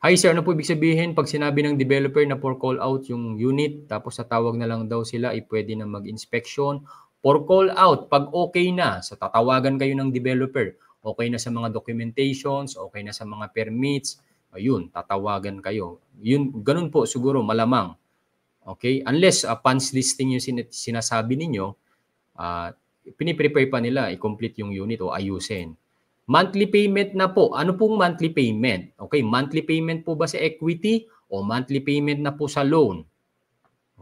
Hi sir, ano po ibig sabihin pag sinabi ng developer na for call out yung unit tapos sa tawag na lang daw sila ay eh, pwede na mag-inspection for call out pag okay na sa tatawagan kayo ng developer okay na sa mga documentations okay na sa mga permits ayun tatawagan kayo yun ganun po siguro malamang Okay? Unless uh, funds listing yung sin- sinasabi ninyo, uh, piniprepare pa nila i-complete yung unit o ayusin. Monthly payment na po. Ano pong monthly payment? Okay, monthly payment po ba sa equity o monthly payment na po sa loan?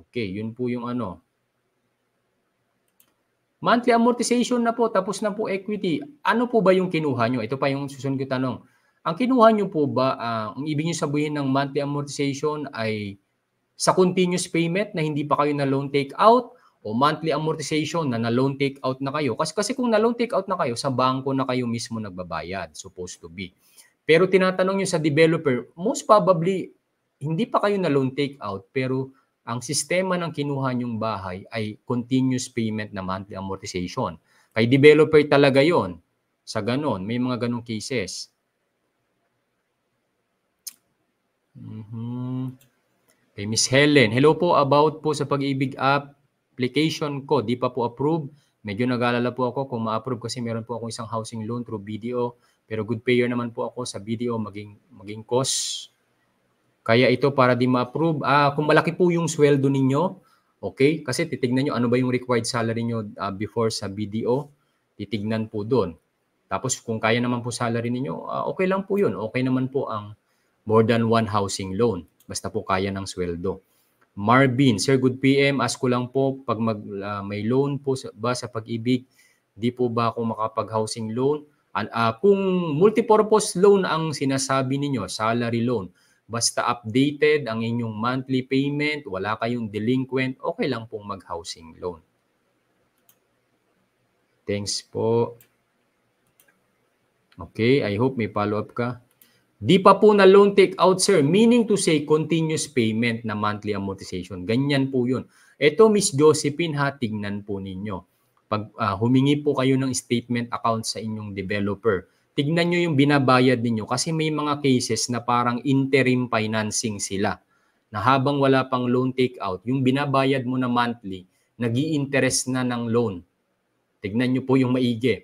Okay, yun po yung ano. Monthly amortization na po, tapos na po equity. Ano po ba yung kinuha nyo? Ito pa yung susunod ko tanong. Ang kinuha nyo po ba, uh, ang ibig nyo sabihin ng monthly amortization ay sa continuous payment na hindi pa kayo na loan take out o monthly amortization na na loan take out na kayo. Kasi, kasi kung na loan take out na kayo, sa bangko na kayo mismo nagbabayad, supposed to be. Pero tinatanong niyo sa developer, most probably, hindi pa kayo na loan take out, pero ang sistema ng kinuha nyong bahay ay continuous payment na monthly amortization. Kay developer talaga yon sa ganon. May mga ganong cases. mhm Kay Miss Helen, hello po about po sa pag-ibig application ko, di pa po approve. Medyo nag-alala po ako kung ma-approve kasi meron po ako isang housing loan through BDO. Pero good payer naman po ako sa BDO maging, maging cost. Kaya ito para di ma-approve. Ah, kung malaki po yung sweldo ninyo, okay? Kasi titignan nyo ano ba yung required salary nyo uh, before sa BDO. Titignan po doon. Tapos kung kaya naman po salary ninyo, uh, okay lang po yun. Okay naman po ang more than one housing loan basta po kaya ng sweldo. Marvin, Sir Good PM, ask ko lang po pag mag, uh, may loan po sa, ba sa pag-ibig, di po ba ako makapag-housing loan? And, uh, ah, kung multipurpose loan ang sinasabi ninyo, salary loan, basta updated ang inyong monthly payment, wala kayong delinquent, okay lang pong mag-housing loan. Thanks po. Okay, I hope may follow-up ka. Di pa po na loan take out sir, meaning to say continuous payment na monthly amortization. Ganyan po 'yun. Ito Miss Josephine ha, tignan po ninyo. Pag uh, humingi po kayo ng statement account sa inyong developer, tignan nyo yung binabayad ninyo kasi may mga cases na parang interim financing sila na habang wala pang loan take out, yung binabayad mo na monthly, nag interest na ng loan. Tignan nyo po yung maigi.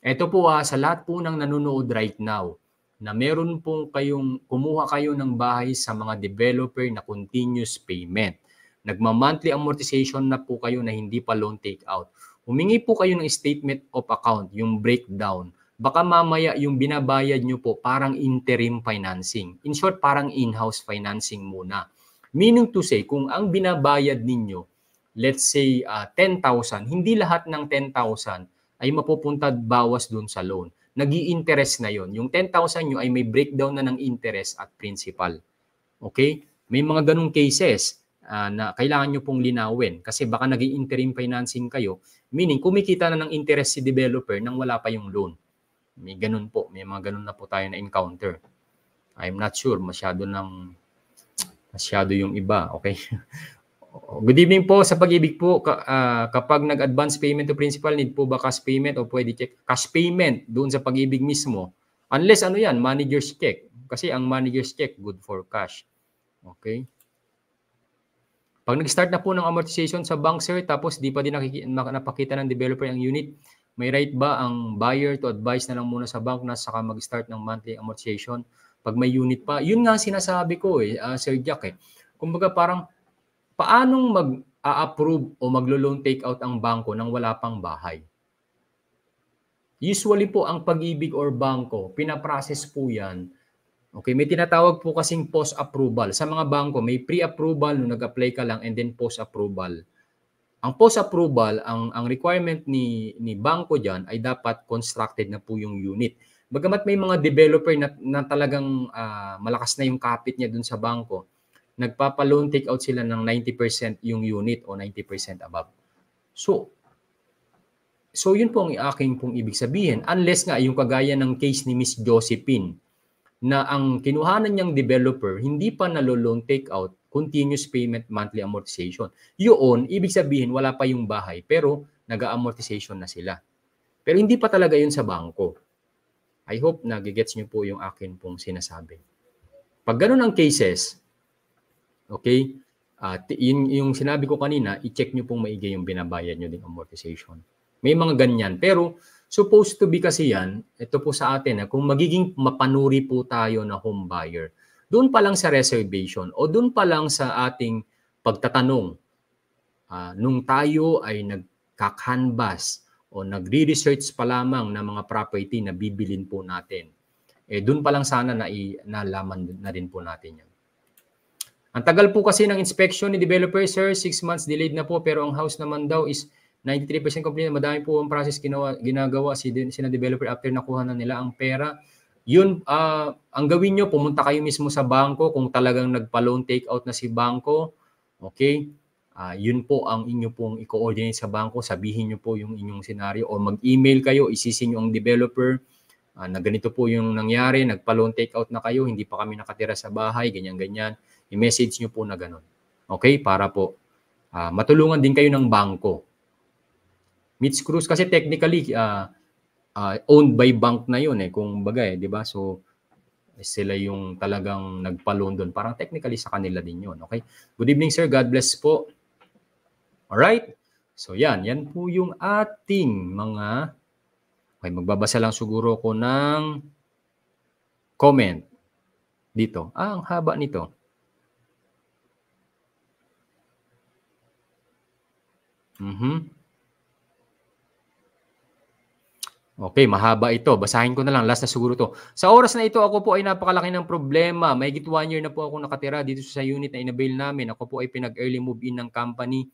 Ito po ha, sa lahat po ng nanonood right now, na meron pong kayong, kumuha kayo ng bahay sa mga developer na continuous payment. Nagma-monthly amortization na po kayo na hindi pa loan take out. Humingi po kayo ng statement of account, yung breakdown. Baka mamaya yung binabayad nyo po parang interim financing. In short, parang in-house financing muna. Meaning to say, kung ang binabayad ninyo, let's say uh, ah, 10,000, hindi lahat ng 10,000 ay mapupunta bawas dun sa loan nag interest na yon. Yung 10,000 niyo ay may breakdown na ng interest at principal. Okay? May mga ganung cases uh, na kailangan niyo pong linawin kasi baka nag interim financing kayo. Meaning, kumikita na ng interest si developer nang wala pa yung loan. May ganun po. May mga ganun na po tayo na encounter. I'm not sure. Masyado ng masyado yung iba. Okay? Good evening po. Sa pag-ibig po, ka, uh, kapag nag-advance payment to principal, need po ba cash payment o pwede check? Cash payment doon sa pag-ibig mismo. Unless ano yan, manager's check. Kasi ang manager's check, good for cash. Okay? Pag nag-start na po ng amortization sa bank, sir, tapos di pa din napakita ng developer ang unit, may right ba ang buyer to advise na lang muna sa bank na saka mag-start ng monthly amortization? Pag may unit pa, yun nga sinasabi ko eh, uh, Sir Jack eh. Kumbaga parang paanong mag-a-approve o maglo-loan takeout ang bangko nang wala pang bahay? Usually po ang pag-ibig or bangko, pinaprocess po yan. Okay, may tinatawag po kasing post-approval. Sa mga bangko, may pre-approval nung nag-apply ka lang and then post-approval. Ang post-approval, ang, ang requirement ni, ni bangko dyan ay dapat constructed na po yung unit. Bagamat may mga developer na, na talagang uh, malakas na yung kapit niya dun sa bangko, nagpapa take out sila ng 90% yung unit o 90% above. So, so yun po ang aking pong ibig sabihin. Unless nga yung kagaya ng case ni Miss Josephine na ang kinuhanan niyang developer hindi pa nalo take out, continuous payment monthly amortization. Yun, ibig sabihin wala pa yung bahay pero nag-amortization na sila. Pero hindi pa talaga yun sa bangko. I hope nagigets niyo po yung akin pong sinasabi. Pag ganun ang cases, Okay? At uh, yun, yung sinabi ko kanina, i-check nyo pong maigay yung binabayad nyo ding amortization. May mga ganyan. Pero supposed to be kasi yan, ito po sa atin, eh, kung magiging mapanuri po tayo na home buyer, doon pa lang sa reservation o doon pa lang sa ating pagtatanong, uh, nung tayo ay nagkakanvas o nagre-research pa lamang ng mga property na bibilin po natin, eh doon pa lang sana na nalaman na rin po natin yan. Ang tagal po kasi ng inspection ni developer, sir, 6 months delayed na po pero ang house naman daw is 93% complete. Madami po ang process ginawa, ginagawa si, si na developer after nakuha na nila ang pera. Yun, uh, ang gawin nyo, pumunta kayo mismo sa bangko kung talagang nagpa-loan take out na si bangko. Okay? Uh, yun po ang inyo pong i-coordinate sa bangko. Sabihin nyo po yung inyong scenario o mag-email kayo, isisin nyo ang developer uh, na ganito po yung nangyari, nagpa-loan takeout na kayo, hindi pa kami nakatira sa bahay, ganyan-ganyan. I-message nyo po na ganun. Okay? Para po uh, matulungan din kayo ng bangko. Mitch Cruz kasi technically uh, uh, owned by bank na yun eh, kung bagay, eh, di ba? So, sila yung talagang nagpa-loan doon. Parang technically sa kanila din yun. Okay? Good evening, sir. God bless po. Alright? So, yan. Yan po yung ating mga Okay, magbabasa lang siguro ko ng comment dito. Ah, ang haba nito. Mhm. Okay, mahaba ito. Basahin ko na lang. Last na siguro to. Sa oras na ito, ako po ay napakalaki ng problema. May git one year na po ako nakatira dito sa unit na inabail namin. Ako po ay pinag-early move in ng company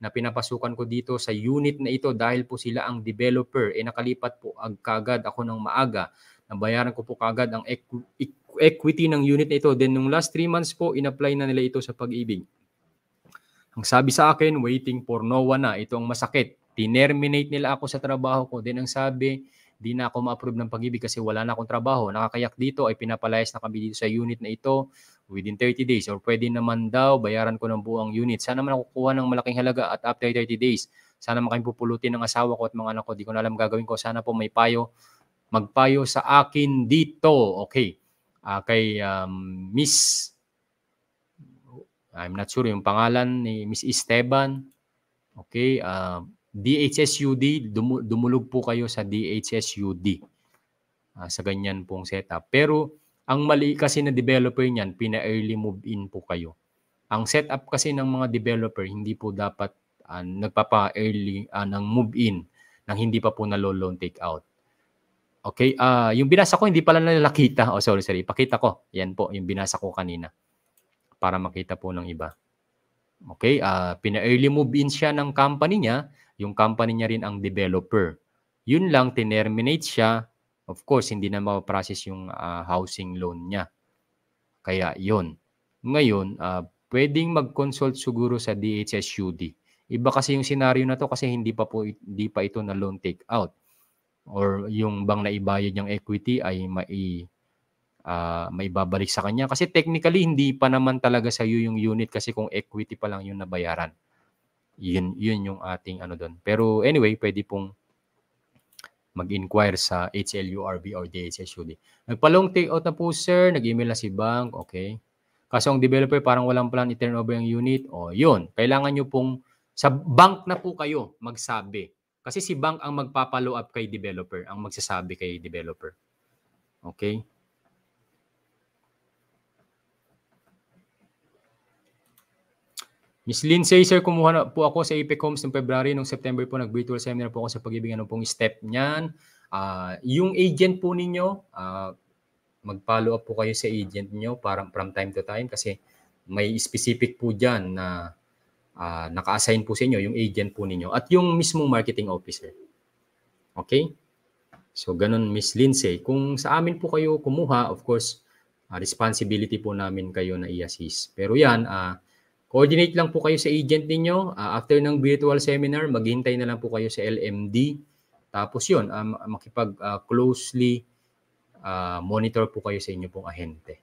na pinapasukan ko dito sa unit na ito dahil po sila ang developer. E nakalipat po ag kagad ako ng maaga. Nabayaran ko po kagad ang equ- equity ng unit na ito. Then nung last 3 months po, inapply na nila ito sa pag-ibig. Ang sabi sa akin, waiting for no one na. Ito ang masakit. Tinerminate nila ako sa trabaho ko. Then ang sabi, di na ako ma-approve ng pag-ibig kasi wala na akong trabaho. Nakakayak dito ay pinapalayas na kami dito sa unit na ito within 30 days or pwede naman daw bayaran ko ng buong unit. Sana man kukuha ng malaking halaga at after 30 days, sana makain pupulutin ng asawa ko at mga anak ko. Di ko na alam gagawin ko. Sana po may payo. Magpayo sa akin dito. Okay. Uh, kay um, Miss I'm not sure yung pangalan ni Miss Esteban. Okay, uh, ah, DHSUD, dum- dumulog po kayo sa DHSUD uh, ah, sa ganyan pong setup. Pero ang mali kasi na developer niyan, pina-early move in po kayo. Ang setup kasi ng mga developer, hindi po dapat uh, nagpapa-early uh, ng move in nang hindi pa po nalo-loan take out. Okay, uh, yung binasa ko hindi pala nila nakita. Oh, sorry, sorry. Pakita ko. Yan po, yung binasa ko kanina. Para makita po ng iba. Okay, uh, pina-early move in siya ng company niya. Yung company niya rin ang developer. Yun lang, terminate siya Of course, hindi na ma-process yung uh, housing loan niya. Kaya yon. Ngayon, uh, pwedeng mag-consult siguro sa DHSUD. Iba kasi yung scenario na to kasi hindi pa po hindi pa ito na loan take out or yung bang naibayad yung equity ay mai uh, maibabalik sa kanya kasi technically hindi pa naman talaga sa iyo yung unit kasi kung equity pa lang yung nabayaran. Yun yun yung ating ano doon. Pero anyway, pwede pong mag-inquire sa HLURB or DHSUD. Nagpa-long out na po sir, nag-email na si bank, okay. Kaso ang developer parang walang plan i-turn over yung unit, o oh, yun, kailangan nyo pong, sa bank na po kayo magsabi. Kasi si bank ang magpapalo up kay developer, ang magsasabi kay developer. Okay? Miss Lindsay, sir, kumuha na po ako sa Apex Homes noong February. Noong September po, nag-virtual seminar po ako sa pag-ibig. Ano pong step niyan? Uh, yung agent po ninyo, uh, mag-follow up po kayo sa agent niyo para, from time to time kasi may specific po dyan na uh, naka-assign po sa inyo, yung agent po ninyo at yung mismong marketing officer. Okay? So, ganun, Miss Lindsay. Kung sa amin po kayo kumuha, of course, uh, responsibility po namin kayo na i-assist. Pero yan, uh, Coordinate lang po kayo sa agent ninyo. Uh, after ng virtual seminar, maghintay na lang po kayo sa LMD. Tapos yun, um, makipag ah, closely uh, monitor po kayo sa inyo pong ahente.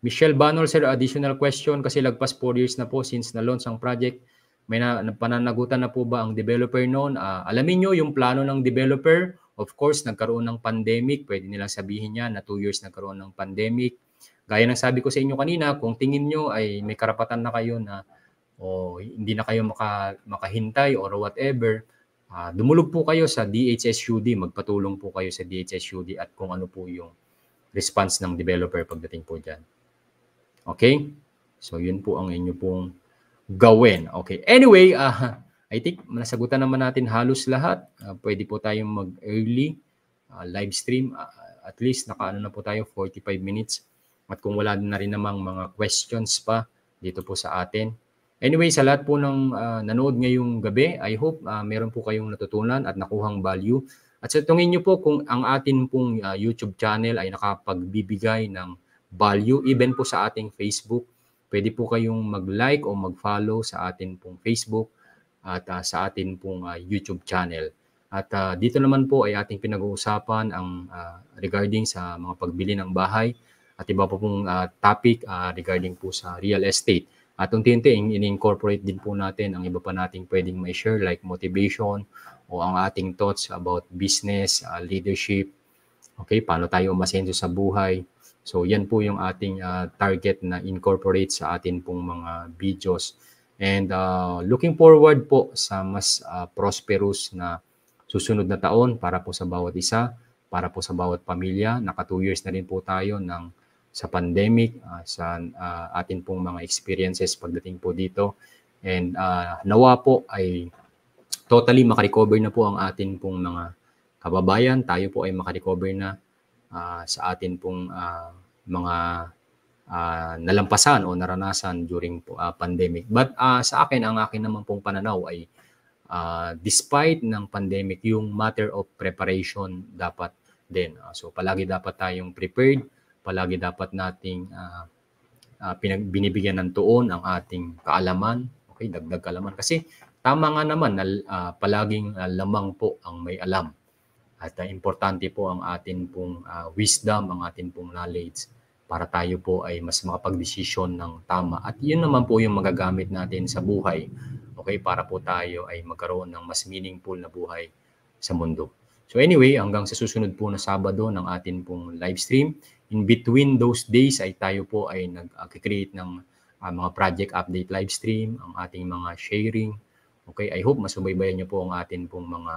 Michelle Banol, sir, additional question kasi lagpas 4 years na po since na-launch ang project. May na, pananagutan na po ba ang developer noon? Uh, alamin nyo yung plano ng developer. Of course, nagkaroon ng pandemic. Pwede nilang sabihin niya na 2 years nagkaroon ng pandemic Gaya ng sabi ko sa inyo kanina, kung tingin nyo ay may karapatan na kayo na o oh, hindi na kayo maka, makahintay or whatever, uh, dumulog po kayo sa DHSUD, magpatulong po kayo sa DHSUD at kung ano po yung response ng developer pagdating po dyan. Okay? So, yun po ang inyo pong gawin. Okay. Anyway, uh, I think nasagutan naman natin halos lahat. Uh, pwede po tayong mag-early uh, live stream. Uh, at least nakaano na po tayo 45 minutes. At kung wala na rin namang mga questions pa dito po sa atin. Anyway, sa lahat po ng uh, nanood ngayong gabi, I hope uh, meron po kayong natutunan at nakuhang value. At sa tungin nyo po kung ang atin pong uh, YouTube channel ay nakapagbibigay ng value, even po sa ating Facebook, pwede po kayong mag-like o mag-follow sa atin pong Facebook at uh, sa atin pong uh, YouTube channel. At uh, dito naman po ay ating pinag-uusapan ang uh, regarding sa mga pagbili ng bahay at iba pa pong uh, topic uh, regarding po sa real estate. At unti-unti, in-incorporate din po natin ang iba pa nating pwedeng ma-share like motivation o ang ating thoughts about business, uh, leadership, okay, paano tayo umasenso sa buhay. So yan po yung ating uh, target na incorporate sa atin pong mga videos. And uh, looking forward po sa mas uh, prosperous na susunod na taon para po sa bawat isa, para po sa bawat pamilya. Naka 2 years na rin po tayo ng sa pandemic, uh, sa uh, atin pong mga experiences pagdating po dito. And uh, nawa po ay totally makarecover na po ang atin pong mga kababayan. Tayo po ay makarecover na uh, sa atin pong uh, mga uh, nalampasan o naranasan during uh, pandemic. But uh, sa akin, ang akin naman pong pananaw ay uh, despite ng pandemic, yung matter of preparation dapat din. Uh, so palagi dapat tayong prepared palagi dapat nating uh, uh, pinag, binibigyan ng tuon ang ating kaalaman, okay, dagdag kaalaman. Kasi tama nga naman na uh, palaging uh, lamang po ang may alam. At uh, importante po ang atin pong uh, wisdom, ang atin pong knowledge para tayo po ay mas makapagdesisyon ng tama. At yun naman po yung magagamit natin sa buhay. Okay, para po tayo ay magkaroon ng mas meaningful na buhay sa mundo. So anyway, hanggang sa susunod po na Sabado ng atin pong live stream, in between those days ay tayo po ay nag-create ng uh, mga project update live stream, ang ating mga sharing. Okay, I hope masubaybayan niyo po ang atin pong mga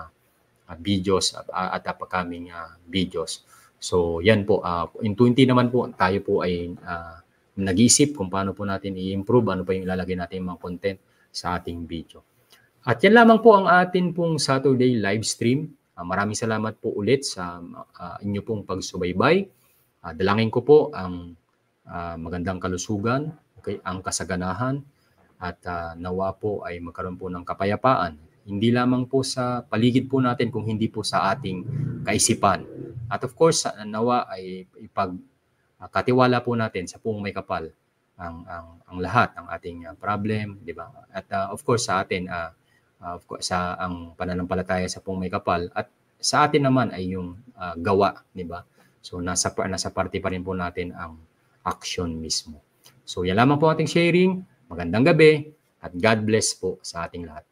uh, videos at, uh, at upcoming uh, videos. So, yan po. Uh, in 20 naman po, tayo po ay uh, nag isip kung paano po natin i-improve, ano pa yung ilalagay natin mga content sa ating video. At yan lamang po ang atin pong Saturday live stream. Uh, maraming salamat po ulit sa uh, inyo pong pagsubaybay. Uh, dalangin ko po ang uh, magandang kalusugan, okay, ang kasaganahan, at uh, nawa po ay magkaroon po ng kapayapaan. Hindi lamang po sa paligid po natin kung hindi po sa ating kaisipan. At of course, uh, nawa ay ipagkatiwala uh, po natin sa puong may kapal ang ang ang lahat ng ating uh, problem, di ba? At uh, of course sa atin uh, uh, of course, sa ang pananampalataya sa pong may kapal at sa atin naman ay yung uh, gawa, di ba? So nasa, nasa party pa rin po natin ang action mismo. So yan lamang po ating sharing. Magandang gabi at God bless po sa ating lahat.